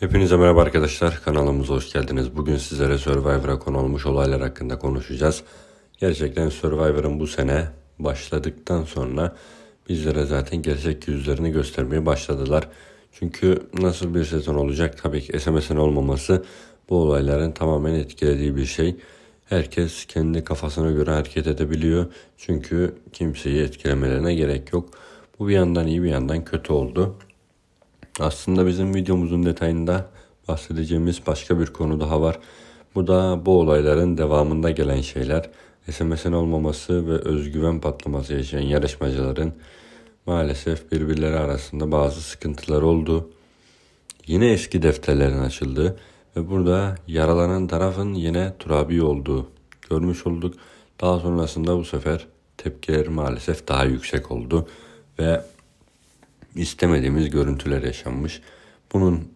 Hepinize merhaba arkadaşlar. Kanalımıza hoş geldiniz. Bugün sizlere Survivor'a konu olmuş olaylar hakkında konuşacağız. Gerçekten Survivor'ın bu sene başladıktan sonra bizlere zaten gerçek yüzlerini göstermeye başladılar. Çünkü nasıl bir sezon olacak? Tabii ki SMS'in olmaması bu olayların tamamen etkilediği bir şey. Herkes kendi kafasına göre hareket edebiliyor. Çünkü kimseyi etkilemelerine gerek yok. Bu bir yandan iyi bir yandan kötü oldu. Aslında bizim videomuzun detayında bahsedeceğimiz başka bir konu daha var. Bu da bu olayların devamında gelen şeyler. SMS'in olmaması ve özgüven patlaması yaşayan yarışmacıların maalesef birbirleri arasında bazı sıkıntılar oldu. Yine eski defterlerin açıldı ve burada yaralanan tarafın yine turabi olduğu görmüş olduk. Daha sonrasında bu sefer tepkiler maalesef daha yüksek oldu ve istemediğimiz görüntüler yaşanmış. Bunun